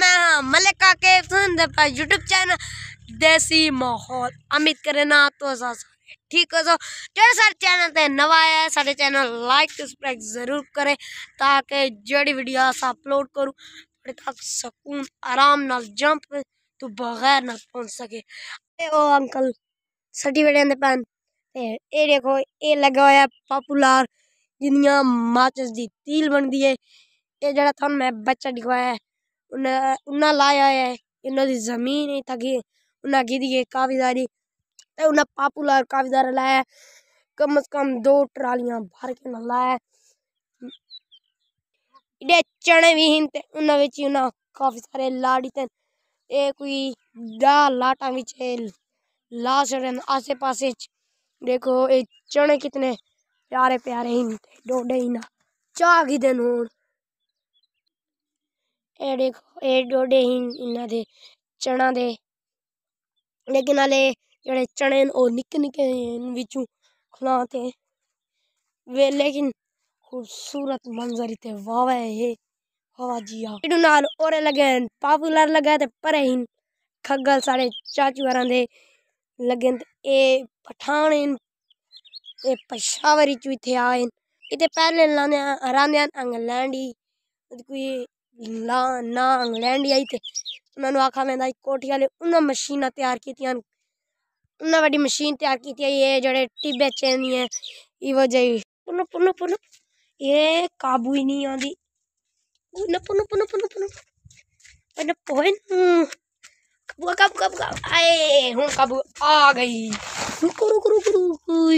मैं हाँ मलिका के यूट्यूब चैनल देसी माहौल अमित करें ना तो ठीक हो सो तो, जो सारे चैनल पे नवा है सारे चैनल लाइक सब्सक्राइब ज़रूर करें ताकि जड़ी वीडियो अस अपलोड करूँ थोड़े तक सुकून आराम नाल जंप तो बगैर ना पहुंच सके ओ अंकल सटी सर्टिफिकेट दे पैन ये देखो ये लगा हुआ है पॉपुलर जिंदियाँ माचिस की तील बनती है ये जरा थोड़ा मैं बच्चा दिखाया है उन्हें उन्हें लाया है इन्हों की जमीन थकी उन्हें की है काफ़ी सारी तो उन्हें पापुलर काफ़ी सारा लाया है कम से कम दो ट्रालिया भर के ना लाया है इडे चने भी हैं ते उन्हें बिच उन्हें काफ़ी सारे लाड़ी थे ये कोई डाह लाटा बिच ला छे आसे पास देखो ये चने कितने प्यारे प्यारे हैं डोडे ही ना चाह की दिन हूँ ਇਹ ਦੇਖੋ ਇਹ ਡੋਡੇ वे लेकिन खूबसूरत मंजर इत वावे हवा जी इडू लगे पापूलर लगे ते परे ही खगल सारे चाचू हरां लगे पठान इन ए चू इत आए इतने पहले लाने हराने इंग्लैंड ही कोई ला ना इंग्लैंड आई थे उन्होंने आखा मैं कोठी वाले उन्हें मशीन तैयार की उन्हें बड़ी मशीन तैयार की थी ये जड़े टिब्बे चेनी है ये वजह पुनः पुनः पुनः ये काबू ही नहीं आती पुनः पुनः पुनः पुनः पुनः पुनः पोहन कबू कबू कबू आए हूँ कबू आ गई रुको रुको रुको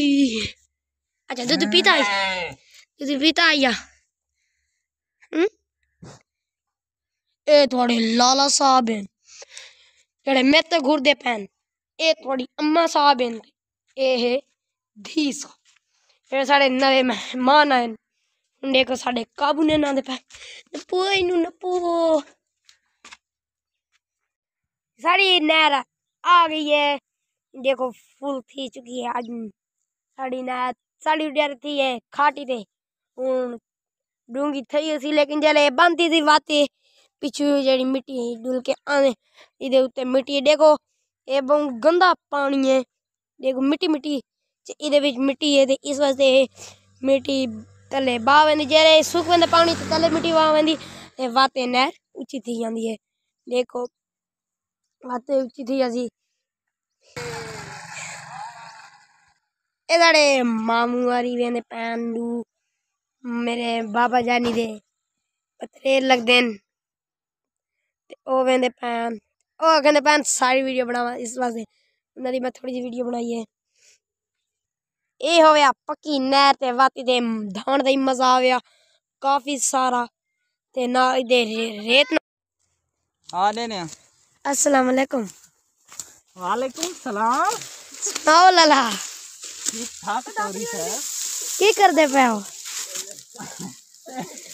अच्छा दूध पीता है दूध पीता आया ए थोड़े लाला साहब हैं जड़े मित गुरदे भैन ए थोड़ी अम्मा साहब हैं ए है धी साहब ये साढ़े नवे मेहमान हैं एक साढ़े काबू ने नाते पै नपो इन नपो साड़ी नहर आ गई है देखो फुल थी चुकी है आज साड़ी नहर साड़ी डर थी है खाटी थे हूँ डूंगी थी उसी लेकिन जल बनती थी बातें पीछे जड़ी मिट्टी है डुल के आने इधर उत्ते मिट्टी है देखो ये बहुत गंदा पानी है देखो मिट्टी मिट्टी इधर बीच मिट्टी है इस वास्ते मिट्टी तले बाह वेंदी जैसे सुख वेंदा पानी तो तले मिट्टी वाह वेंदी ते वाते नहर ऊंची थी जाती है देखो वाते ऊंची थी जाती इधर मामू वाली वेंदे पैंडू मेरे बाबा जानी दे पत्थरे लगते हैं ते भैन ओह् कैंह्दे भैन सारी वीडियो बनावां इस वास्ते उन्ना दी में जी वीडियो बनाइयै एह् होया पक्की नैह्र ते वाती ते धान ताईं मजा आवेआ काफी सारा ते ना इदे रेत ना आ लेने अस्सलाम वालेकुम वालेकुम सलाम सनाओ लला ठाक टोरी है की करदे पे हो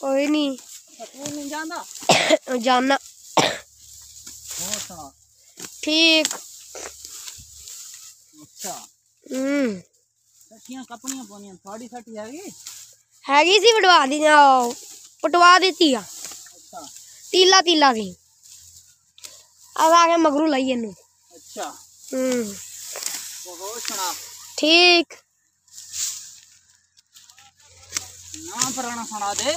कोई नहीं जाना ठीक अच्छा हम्म सी पटवा दी ना पटवा देती तीला तीला सी अब आगे मगरू लाई अच्छा हम्म ठीक ना पुराना सुना दे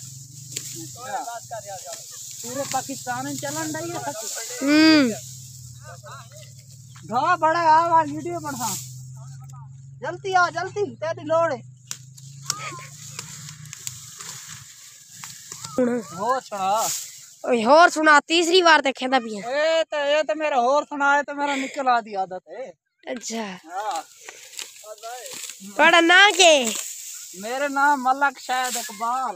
पूरे पाकिस्तान में चलन रही है सब हम्म। ढो बड़ा आ वाला वीडियो बना जल्दी आ जल्दी तेरी लोड़ हो सुना और सुना तीसरी बार देखे ना भी है ए ते ए ते मेरा और सुना ए मेरा निकल आ दी आदत है अच्छा हां बड़ा के मेरा नाम मलक शायद इकबाल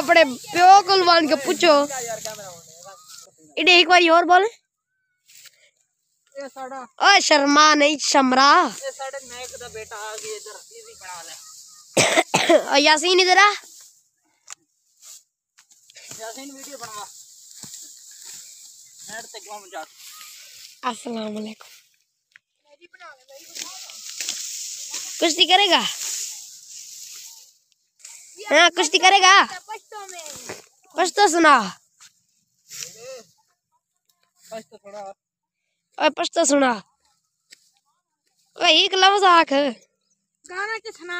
अपने प्यो कुलवान के पूछो इडे एक बार और बोले ओ शर्मा नहीं शमरा यासीन इधर आ यासीन वीडियो बनवा नेट तक घूम जा अस्सलाम वालेकुम कुश्ती करेगा हाँ कुश्ती करेगा पश्तो सुना ओए पश्तो सुना ओए एक लमजाक गाना के सुना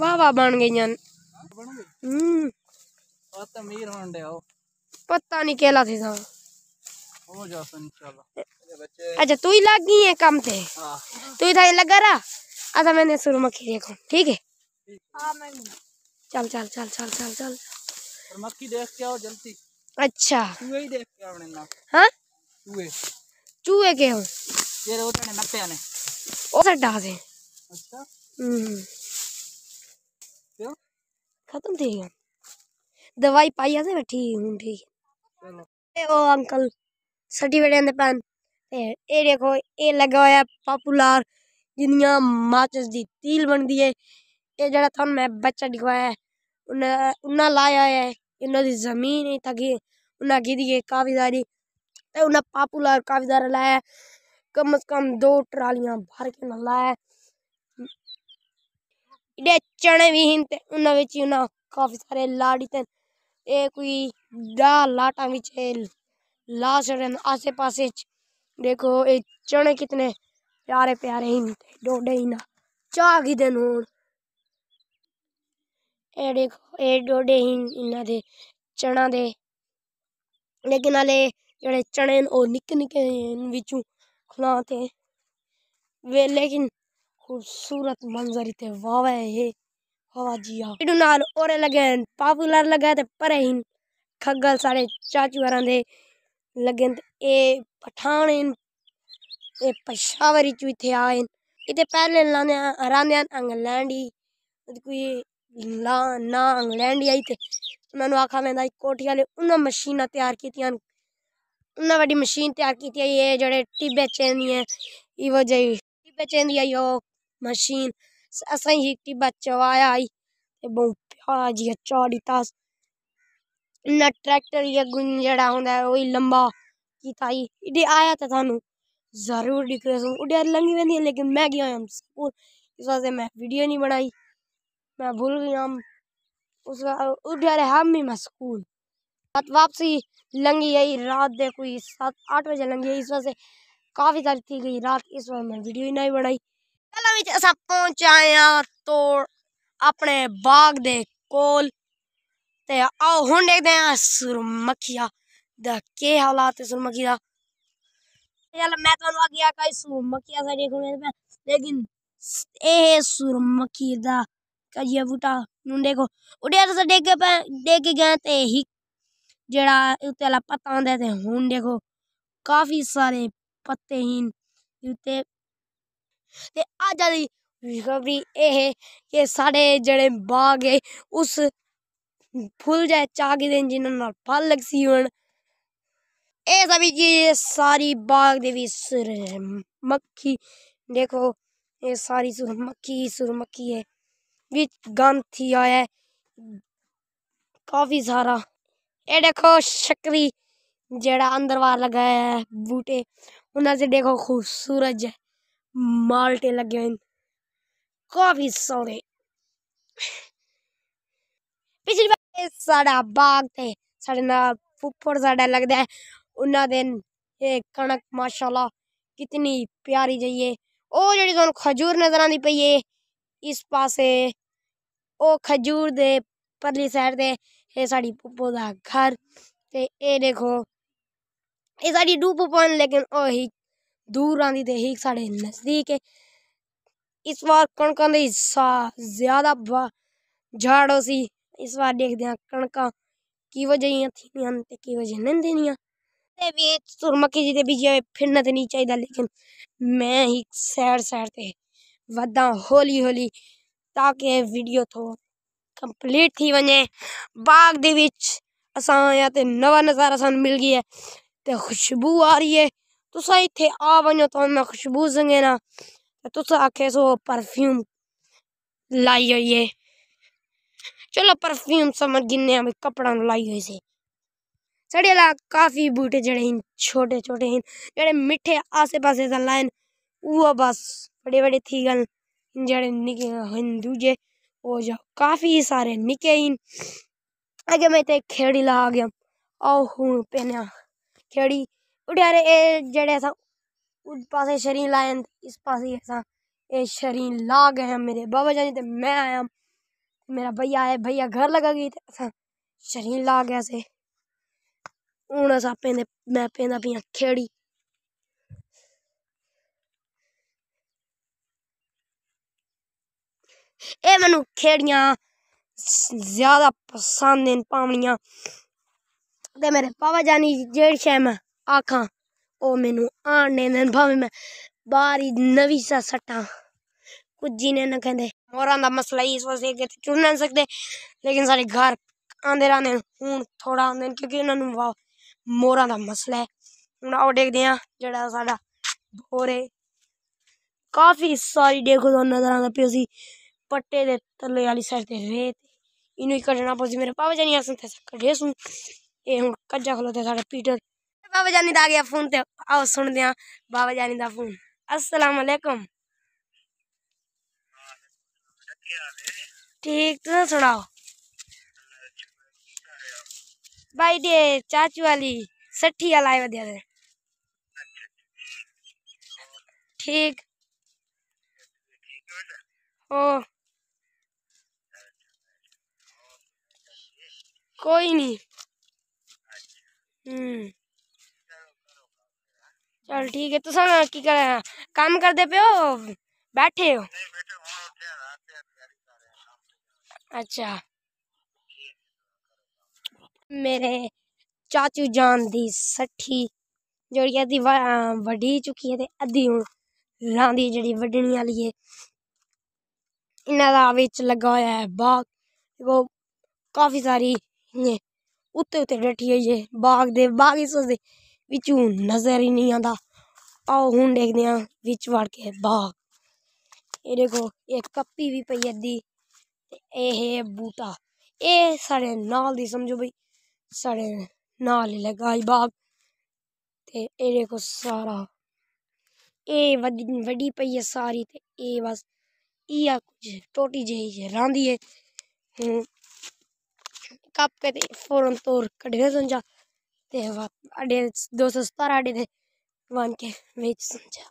वाह वाह बन गई हम्म। पता नहीं केला थी था अच्छा तू ही लग गई है काम पे हाँ। तू ही था लगा रहा अच्छा मैंने शुरू मक्खी देखो ठीक है हाँ, चल चल चल चल चल चल देख के आओ जल्दी अच्छा चूहे ही देख के हाँ? चूहे चूहे के हो तेरे उतने नप्पे आने ओ अच्छा हम्म क्यों खत्म दवाई पाई आसे बैठी हूं ठीक है ओ अंकल सर्टिफिकेट ये देखो ये लगा हुआ है पॉपुलर जिंदियां माचिस की तील बनदी है ये जरा थुहानू मैं बच्चा दिखवाया है उन्हें उन्नै लाया है इन्नै दी जमीन ही थकी उन्नै कीती ऐ कावीदारी ते उन्नै काफी सारा लाया है कम से कम दो ट्रालियां भर के ना लाया ऐ इडे चने भी हैं ते उन्हें बिच उन्नै काफी सारे ला दित्ते एह् कोई दा लाटा बिच ला छड़े आसे पासे देखो ये चने कितने प्यारे प्यारे हिंदे डोडे ही ना चाह की दिन हूँ ये देखो ये डोडे ही इन्हों के चना दे लेकिन हले जोड़े चने वो निके निक्के बिचू खला वे लेकिन खूबसूरत मंजर इतने वावे है हवा जी इडू नाल ओरे लगे पापुलर लगे तो परे हिन खगल सारे चाचू हरां दे लगे ते ए पठान इन ते पशावर च आए इत्थे पैह्ले लाने ही कोई ला ना इंग्लैंड ही आई थे उन्होंने आखा मैं कोठी आह्ले उन्हें तैयार की उन्हें बड़ी मशीन तैयार की ये जड़े टिब्बे चेंदी है इवो जई टिब्बे चेंदी आई मशीन असा ही टिब्बा चवाया आई ते प्यारा जी चाड़ी इन्ना ट्रैक्टर ही गुंजड़ा होंदा वही लंबा आया था सू ज़रूर डिप्रेशन उठ यार लंगी वही है लेकिन मैं गया हम स्कूल इस वजह से मैं वीडियो नहीं बनाई मैं भूल गया हम उस उठ यार हम ही मैं स्कूल रात वापसी लंगी आई रात देखो ये सात आठ बजे लंगी आई इस वजह से काफ़ी सारी थी गई रात इस वजह मैं वीडियो ही नहीं बनाई चलो बीच ऐसा पहुंचा यार तो अपने बाग दे कोल ते आओ हुन देखते हैं सुरमखिया दा के हालात है सुरमखिया चल मैं तो आगे सुरमखी ऐसा लेकिन ए सुरमखी दा करिए बूटा देखो उड़े तो जेड़ा उते पत्ता होंदा देखो काफी सारे पत्ते ही उते ते ए है जेड़े बाग है उस फुल जाए चाग दिन जिन्होंने फल लग सी ए सभी जी ये सारी बाग देवी सुर मक्खी देखो ये सारी सुर मक्खी सुर मक्खी है बीच गांधी आया है काफ़ी सारा ये देखो शक्री जड़ा अंदर वार लगाया है बूटे उन्हें से देखो खूबसूरत माल्टे लगे हैं काफ़ी सोने पिछली बार साढ़ा बाग थे साढ़े ना फुफड़ साढ़ा लगता है उन्ना दिन ये कणक माशाला कितनी प्यारी जाइए ओ जड़ी तुम खजूर नजर आती पी है इस पासे ओ खजूर दे परली शहर दे ये साड़ी पुप्पो दा घर ते ये देखो ये साड़ी डू पुप्पो लेकिन ओ ही दूर आती थे ही साढ़े नजदीक है इस बार कणक ज्यादा झाड़ो सी इस बार देखते हैं कणक की वजह थी की वजह नहीं देनिया ते भी सुरमा की जी भी फिरना तो नहीं चाहिए लेकिन मैं ही सैर सैर से वदा हौली हौली ताकि वीडियो तो कंप्लीट थी वजे बाग दे विच नवा नज़ारा सू मिल गया तो खुशबू आ रही है तुसा इतने आ वो तो मैं खुशबू संगे ना तुस आखे सो परफ्यूम लाई हुई है चलो परफ्यूम समझ गिने कपड़ा लाई हुई से सड़ेला काफी बूटे जड़े हैं छोटे छोटे हैं जड़े मिठे आसे पासे दा लाइन वो बस बड़े बड़े थी गल जड़े निके हैं दूजे वो जो काफी सारे निके हैं अगे मैं ते खेड़ी ला गया आओ हूं पहना खेड़ी उठा रे जड़े असा उस पास शरीर लाए इस पासे असा ये शरीर ला गए हैं मेरे बाबा जानी ते मैं आया मेरा भैया आया भैया घर लगा गई ते असा शरीर ला गया से ਹੁਣ ਅਸਾਂ ਪੈਂਦੇ ਮੈਂ ਪੈਂਦਾ ਪਈਆਂ ਖੇੜੀ ਇਹ ਮੈਨੂੰ ਖੇੜੀਆਂ ਜ਼ਿਆਦਾ ਪਸੰਦ ਨੇ ਪਾਵਣੀਆਂ ਤੇ ਮੇਰੇ ਪਾਵਾ ਜਾਨੀ ਜਿਹੜੀ ਸ਼ੈਮ ਆਖਾਂ ਉਹ ਮੈਨੂੰ ਆਣ ਨੇ ਭਾਵੇਂ ਮੈਂ ਬਾਹਰ ਨਵੀਂ ਸਾ ਸਟਾਂ ਕੁਝ ਨੇ ਨਾ ਕਹਿੰਦੇ ਮੋਰਾਂ ਦਾ ਮਸਲਾ ਇਸ ਵਾਸਤੇ ਕਿ ਚੁਣ ਨਾ ਸਕਦੇ ਲੇਕਿਨ ਸਾਡੇ ਘਰ ਆਂਦੇ ਰਹਿੰਦੇ ਹੁਣ ਥੋੜਾ ਆਉਂਦੇ ਕਿਉਂਕਿ ਉਹਨਾਂ ਨੂੰ ਮੋਹਰਾਂ ਦਾ ਮਸਲਾ ਹੈ ਹੁਣ ਆਓ ਦੇਖਦੇ ਹਾਂ ਜਿਹੜਾ ਸਾਡਾ ਬੋਰੇ ਕਾਫੀ ਸਾਰੀ ਦੇਖੋ ਤਾਂ ਨਜ਼ਰ ਆਉਂਦਾ ਪਈ ਅਸੀਂ ਪੱਟੇ ਦੇ ਥੱਲੇ ਵਾਲੀ ਸਾਈਡ ਤੇ ਰੇਤ ਇਹਨੂੰ ਹੀ ਕੱਢਣਾ ਪਊ ਮੇਰੇ ਪਾਪਾ ਜਾਨੀ ਅਸਾਂ ਤੇ ਕੱਢੇ ਸੁਣ ਇਹ ਹੁਣ ਕੱਜਾ ਖਲੋਤੇ ਸਾਡੇ ਪੀਟਰ ਬਾਬਾ ਜਾਨੀ ਦਾ ਆ ਗਿਆ ਫੋਨ ਤੇ ਆਓ ਸੁਣਦੇ ਹਾਂ ਬਾਬਾ ਜਾਨੀ ਦਾ ਫੋਨ अस्सलाम वालेकुम ठीक तुम सुनाओ भाई दे चाची वाली सठी अलाई वधिया रे ठीक ओ कोई नहीं हम्म चल ठीक है तुस तो की कर काम करते पे हो बैठे हो अच्छा मेरे चाचू जान की सट्ठी जेह्ड़ी ऐ बड्डी चुकी है ते अद्धी हून रांदी जेह्ड़ी बड्ढने आह्ली ऐ इन्ना बिच लग्गा होया ऐ बाग ओह् काफी सारी इ'यां उत्ते उत्ते डठी होई ऐ बाग दे बाग इस उसदे बिचूं नजर ही नहीं आंदा आओ हून देखदे आं बिच वड़ के बाग एह् देखो एह् कप्पी बी पेई अद्धी ए एह् हे साढ़े नाल समझो भाई साढ़े नाल ही लग्गा बाग ते एरे को सारा ए वड़ी वड़ी पेई ऐ सारी ते ए बस इ'यै कुछ टोटी जेही रांह्दी कप के ते फौरन तौर कढने समझा ते अड्डे दो सौ सतारा अड्डे थे वन के बीच समझा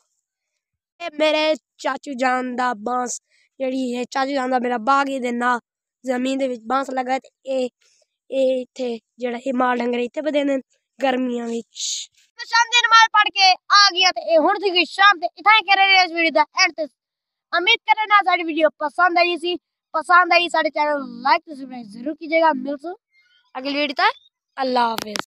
एह् मेरे चाचू जान दा बांस जड़ी है चाचू जान दा मेरा बाग एह्दे नांऽ जमीन दे बांस लग्गा ते ए ਇਹ ਇੱਥੇ ਜਿਹੜਾ ਇਹ ਮਾਲ ਡੰਗਰ ਇੱਥੇ ਬਦੇ ਨੇ ਗਰਮੀਆਂ ਵਿੱਚ ਤੇ ਸ਼ਾਮ ਨਾਲ ਪੜ ਕੇ ਆ ਗਿਆ ਤੇ ਇਹ ਹੁਣ ਸੀਗੀ ਸ਼ਾਮ ਤੇ ਇਥਾਂ ਕਰ ਰਹੇ ਇਸ ਵੀਡੀਓ ਦਾ ਐਂਡ ਤੇ ਅਮਿਤ ਕਰੇ ਨਾ ਸਾਡੀ ਵੀਡੀਓ ਪਸੰਦ ਆਈ ਸੀ ਪਸੰਦ ਆਈ ਸਾਡੇ ਚੈਨਲ ਲਾਈਕ ਤੇ ਸਬਸਕ੍ਰਾਈਬ ਜ਼ਰੂਰ ਕੀਜੀਏਗਾ ਮਿਲਸੋ ਅਗਲੀ ਵੀਡੀਓ ਤੱਕ ਅੱਲਾ ਹਾਫਿਜ਼